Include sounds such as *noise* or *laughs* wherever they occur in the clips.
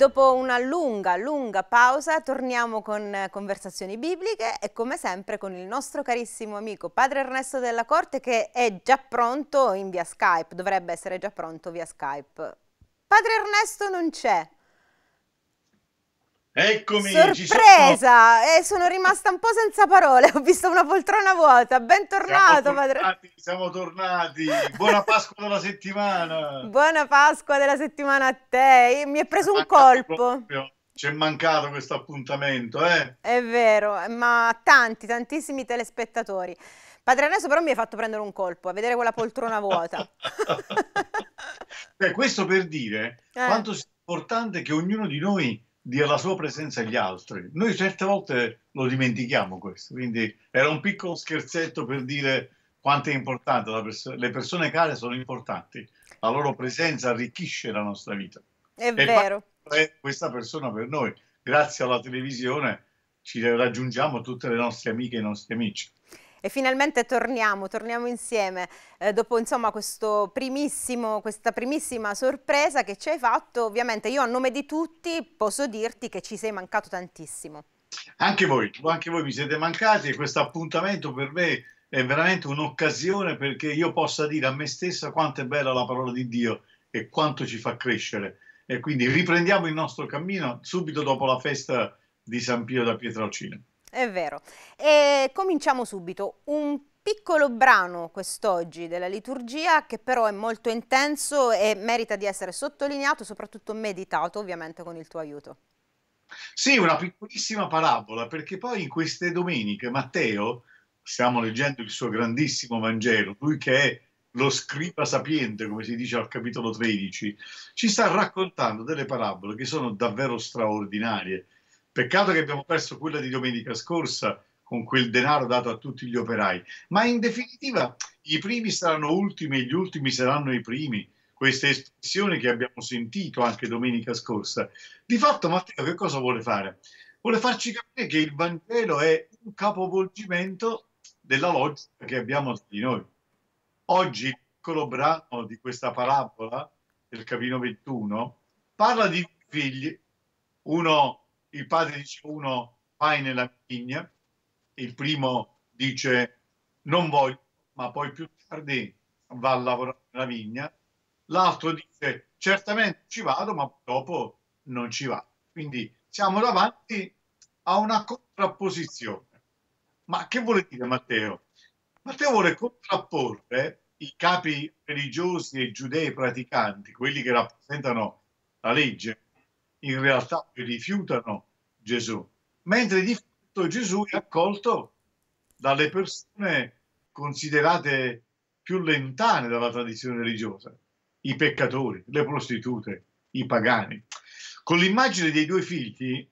Dopo una lunga, lunga pausa torniamo con conversazioni bibliche e come sempre con il nostro carissimo amico Padre Ernesto della Corte che è già pronto in via Skype, dovrebbe essere già pronto via Skype. Padre Ernesto non c'è, Eccomi! Sorpresa! Sono. Eh, sono rimasta un po' senza parole, *laughs* ho visto una poltrona vuota. Bentornato, siamo padre. siamo tornati. Buona *laughs* Pasqua della settimana. Buona Pasqua della settimana a te. Mi è preso un colpo. Ci è mancato questo appuntamento, eh? È vero, ma tanti, tantissimi telespettatori. Padre Ernesto però mi hai fatto prendere un colpo a vedere quella poltrona vuota. *laughs* Beh, questo per dire eh. quanto sia importante che ognuno di noi dia la sua presenza agli altri. Noi certe volte lo dimentichiamo questo, quindi era un piccolo scherzetto per dire quanto è importante, pers- le persone care sono importanti, la loro presenza arricchisce la nostra vita. È e vero. È questa persona per noi, grazie alla televisione ci raggiungiamo tutte le nostre amiche e i nostri amici e finalmente torniamo, torniamo insieme eh, dopo insomma questo primissimo, questa primissima sorpresa che ci hai fatto. Ovviamente io a nome di tutti posso dirti che ci sei mancato tantissimo. Anche voi, anche voi mi siete mancati e questo appuntamento per me è veramente un'occasione perché io possa dire a me stessa quanto è bella la parola di Dio e quanto ci fa crescere. E quindi riprendiamo il nostro cammino subito dopo la festa di San Pio da Pietralcina. È vero. E cominciamo subito. Un piccolo brano quest'oggi della liturgia che però è molto intenso e merita di essere sottolineato, soprattutto meditato, ovviamente con il tuo aiuto. Sì, una piccolissima parabola, perché poi in queste domeniche Matteo, stiamo leggendo il suo grandissimo Vangelo, lui che è lo scriba sapiente, come si dice al capitolo 13, ci sta raccontando delle parabole che sono davvero straordinarie Peccato che abbiamo perso quella di domenica scorsa con quel denaro dato a tutti gli operai, ma in definitiva i primi saranno ultimi e gli ultimi saranno i primi. Questa espressione che abbiamo sentito anche domenica scorsa. Di fatto Matteo che cosa vuole fare? Vuole farci capire che il Vangelo è un capovolgimento della logica che abbiamo di noi. Oggi il piccolo brano di questa parabola del capino 21 parla di figli, uno il padre dice uno vai nella vigna, il primo dice non voglio, ma poi più tardi va a lavorare nella vigna, l'altro dice certamente ci vado, ma dopo non ci va. Quindi siamo davanti a una contrapposizione. Ma che vuole dire Matteo? Matteo vuole contrapporre i capi religiosi e giudei praticanti, quelli che rappresentano la legge, in realtà rifiutano Gesù, mentre di fatto Gesù è accolto dalle persone considerate più lontane dalla tradizione religiosa, i peccatori, le prostitute, i pagani. Con l'immagine dei due figli,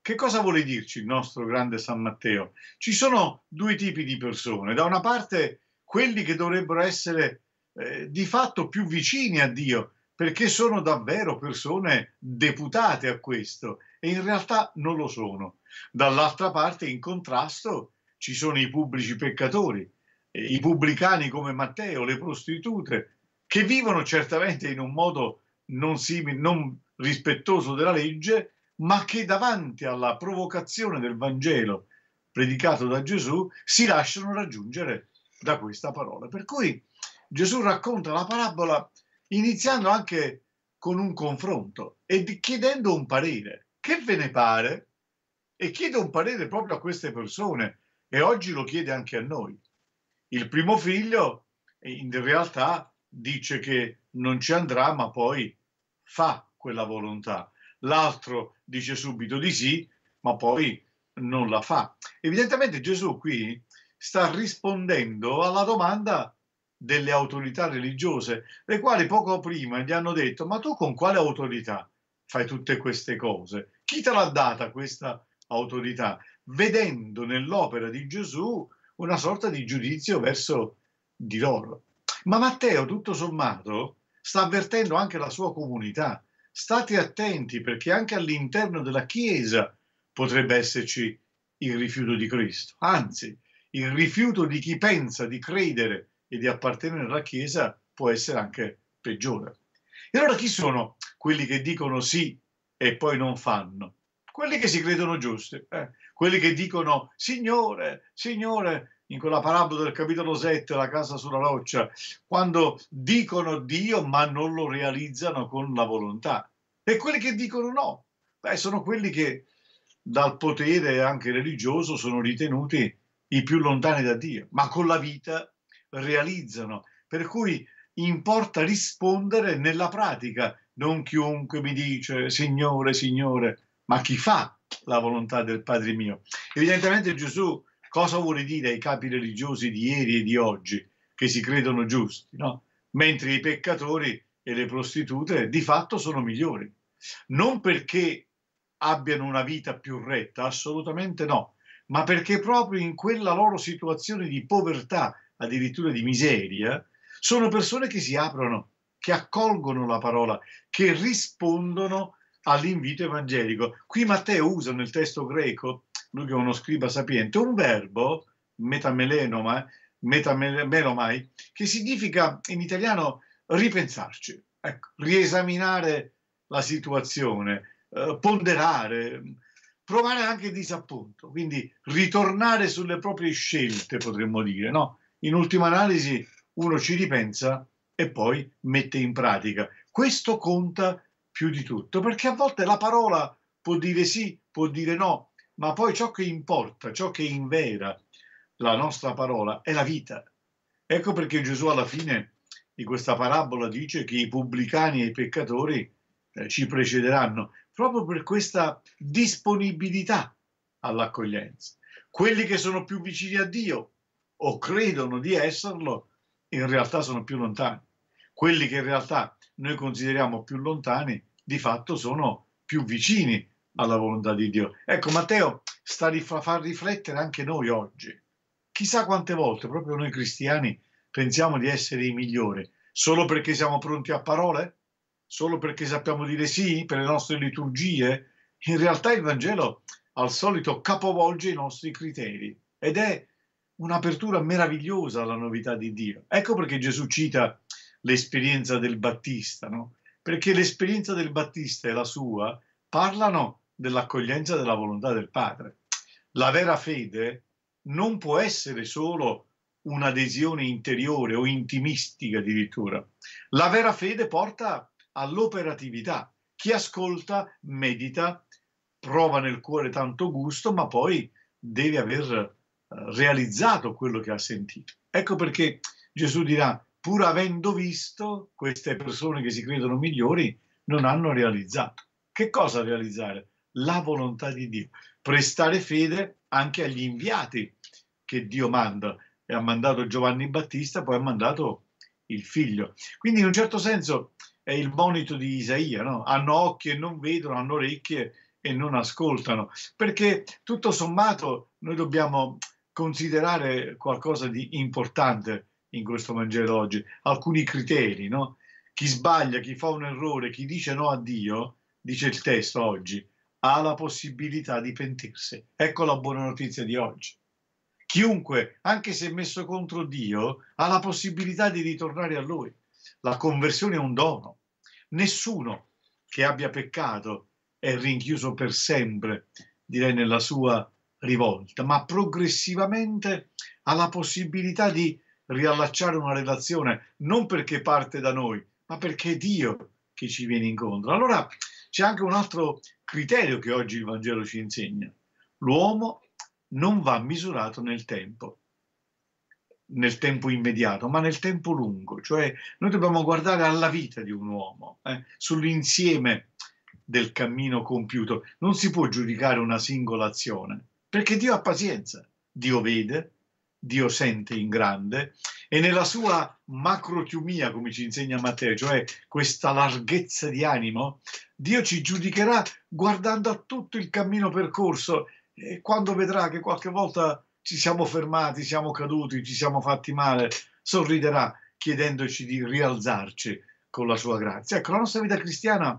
che cosa vuole dirci il nostro grande San Matteo? Ci sono due tipi di persone, da una parte quelli che dovrebbero essere eh, di fatto più vicini a Dio, perché sono davvero persone deputate a questo e in realtà non lo sono. Dall'altra parte, in contrasto, ci sono i pubblici peccatori, eh, i pubblicani come Matteo, le prostitute, che vivono certamente in un modo non, simile, non rispettoso della legge, ma che davanti alla provocazione del Vangelo predicato da Gesù si lasciano raggiungere da questa parola. Per cui Gesù racconta la parabola iniziando anche con un confronto e chiedendo un parere. Che ve ne pare? E chiede un parere proprio a queste persone e oggi lo chiede anche a noi. Il primo figlio eh, in realtà dice che non ci andrà, ma poi fa quella volontà. L'altro dice subito di sì, ma poi non la fa. Evidentemente Gesù qui sta rispondendo alla domanda delle autorità religiose, le quali poco prima gli hanno detto ma tu con quale autorità fai tutte queste cose? Chi te l'ha data questa autorità? Vedendo nell'opera di Gesù una sorta di giudizio verso di loro. Ma Matteo, tutto sommato, sta avvertendo anche la sua comunità. State attenti perché anche all'interno della Chiesa potrebbe esserci il rifiuto di Cristo. Anzi, il rifiuto di chi pensa di credere e di appartenere alla Chiesa può essere anche peggiore. E allora chi sono quelli che dicono sì e poi non fanno? Quelli che si credono giusti, eh? quelli che dicono Signore, Signore, in quella parabola del capitolo 7, la casa sulla roccia, quando dicono Dio ma non lo realizzano con la volontà. E quelli che dicono no, beh, sono quelli che dal potere anche religioso sono ritenuti i più lontani da Dio, ma con la vita realizzano. Per cui importa rispondere nella pratica, non chiunque mi dice Signore, Signore, ma chi fa la volontà del Padre mio. Evidentemente Gesù cosa vuole dire ai capi religiosi di ieri e di oggi che si credono giusti, no? mentre i peccatori e le prostitute di fatto sono migliori. Non perché abbiano una vita più retta, assolutamente no, ma perché proprio in quella loro situazione di povertà addirittura di miseria, sono persone che si aprono, che accolgono la parola, che rispondono all'invito evangelico. Qui Matteo usa nel testo greco, lui che è uno scriba sapiente, un verbo, metamelenoma, metamelomai, che significa in italiano ripensarci, ecco, riesaminare la situazione, eh, ponderare, provare anche disappunto, quindi ritornare sulle proprie scelte, potremmo dire, no? in ultima analisi uno ci ripensa e poi mette in pratica. Questo conta più di tutto, perché a volte la parola può dire sì, può dire no, ma poi ciò che importa, ciò che invera la nostra parola è la vita. Ecco perché Gesù alla fine di questa parabola dice che i pubblicani e i peccatori eh, ci precederanno, proprio per questa disponibilità all'accoglienza. Quelli che sono più vicini a Dio o credono di esserlo, in realtà sono più lontani. Quelli che in realtà noi consideriamo più lontani, di fatto sono più vicini alla volontà di Dio. Ecco, Matteo sta a far riflettere anche noi oggi. Chissà quante volte proprio noi cristiani pensiamo di essere i migliori, solo perché siamo pronti a parole? Solo perché sappiamo dire sì per le nostre liturgie? In realtà il Vangelo al solito capovolge i nostri criteri ed è un'apertura meravigliosa alla novità di Dio. Ecco perché Gesù cita l'esperienza del Battista, no? perché l'esperienza del Battista e la sua parlano dell'accoglienza della volontà del Padre. La vera fede non può essere solo un'adesione interiore o intimistica addirittura. La vera fede porta all'operatività. Chi ascolta, medita, prova nel cuore tanto gusto, ma poi deve aver realizzato quello che ha sentito. Ecco perché Gesù dirà, pur avendo visto, queste persone che si credono migliori non hanno realizzato. Che cosa realizzare? La volontà di Dio. Prestare fede anche agli inviati che Dio manda. E ha mandato Giovanni Battista, poi ha mandato il figlio. Quindi in un certo senso è il monito di Isaia, no? hanno occhi e non vedono, hanno orecchie e non ascoltano, perché tutto sommato noi dobbiamo considerare qualcosa di importante in questo Vangelo oggi, alcuni criteri, no? Chi sbaglia, chi fa un errore, chi dice no a Dio, dice il testo oggi, ha la possibilità di pentirsi. Ecco la buona notizia di oggi. Chiunque, anche se messo contro Dio, ha la possibilità di ritornare a Lui. La conversione è un dono. Nessuno che abbia peccato è rinchiuso per sempre, direi nella sua rivolta, ma progressivamente ha la possibilità di riallacciare una relazione, non perché parte da noi, ma perché è Dio che ci viene incontro. Allora c'è anche un altro criterio che oggi il Vangelo ci insegna. L'uomo non va misurato nel tempo, nel tempo immediato, ma nel tempo lungo. Cioè noi dobbiamo guardare alla vita di un uomo, eh, sull'insieme del cammino compiuto. Non si può giudicare una singola azione, perché Dio ha pazienza, Dio vede, Dio sente in grande e nella sua macrotiumia, come ci insegna Matteo, cioè questa larghezza di animo, Dio ci giudicherà guardando a tutto il cammino percorso e quando vedrà che qualche volta ci siamo fermati, siamo caduti, ci siamo fatti male, sorriderà chiedendoci di rialzarci con la sua grazia. Ecco, la nostra vita cristiana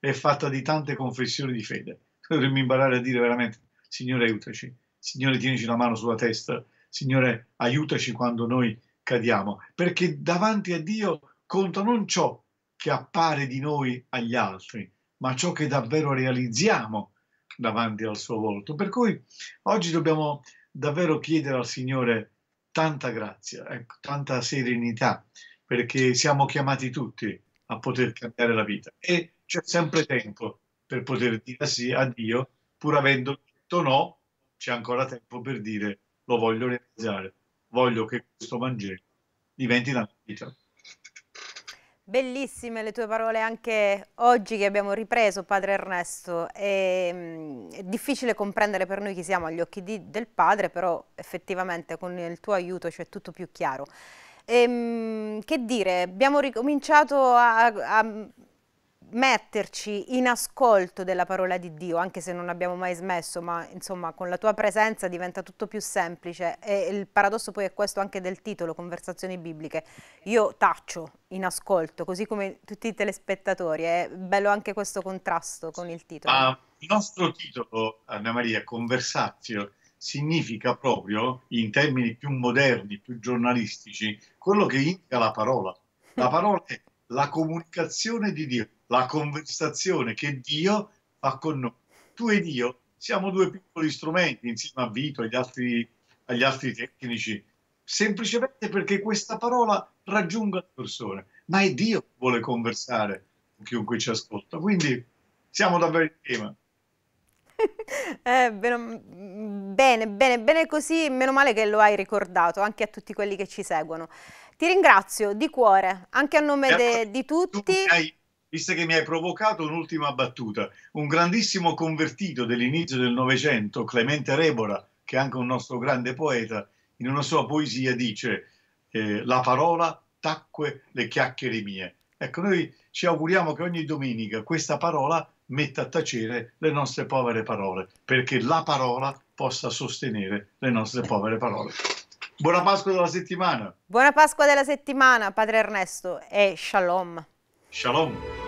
è fatta di tante confessioni di fede. Dovremmo imparare a dire veramente Signore aiutaci, Signore tienici la mano sulla testa, Signore aiutaci quando noi cadiamo, perché davanti a Dio conta non ciò che appare di noi agli altri, ma ciò che davvero realizziamo davanti al suo volto. Per cui oggi dobbiamo davvero chiedere al Signore tanta grazia, ecco, tanta serenità, perché siamo chiamati tutti a poter cambiare la vita e c'è sempre tempo per poter dire sì a Dio pur avendo detto no, c'è ancora tempo per dire lo voglio realizzare, voglio che questo Vangelo diventi una vita. Bellissime le tue parole anche oggi che abbiamo ripreso, Padre Ernesto. È, mm, è difficile comprendere per noi chi siamo agli occhi di, del Padre, però effettivamente con il tuo aiuto c'è tutto più chiaro. E, ehm, che dire, abbiamo ricominciato a, a metterci in ascolto della parola di Dio, anche se non abbiamo mai smesso, ma insomma con la tua presenza diventa tutto più semplice e il paradosso poi è questo anche del titolo, Conversazioni bibliche. Io taccio in ascolto, così come tutti i telespettatori, è bello anche questo contrasto con il titolo. Ah, il nostro titolo, Anna Maria, Conversazio, significa proprio, in termini più moderni, più giornalistici, quello che indica la parola. La parola è la comunicazione di Dio la conversazione che Dio fa con noi. Tu ed io siamo due piccoli strumenti insieme a Vito e agli altri, agli altri tecnici, semplicemente perché questa parola raggiunga le persone, ma è Dio che vuole conversare con chiunque ci ascolta. Quindi siamo davvero in tema. *laughs* Eh, bene, bene, bene così, meno male che lo hai ricordato anche a tutti quelli che ci seguono. Ti ringrazio di cuore, anche a nome ecco, de, di tutti. Tu hai visto che mi hai provocato un'ultima battuta. Un grandissimo convertito dell'inizio del Novecento, Clemente Rebora, che è anche un nostro grande poeta, in una sua poesia dice eh, la parola tacque le chiacchiere mie. Ecco, noi ci auguriamo che ogni domenica questa parola metta a tacere le nostre povere parole, perché la parola possa sostenere le nostre povere parole. Buona Pasqua della settimana. Buona Pasqua della settimana, Padre Ernesto, e shalom. Shalom.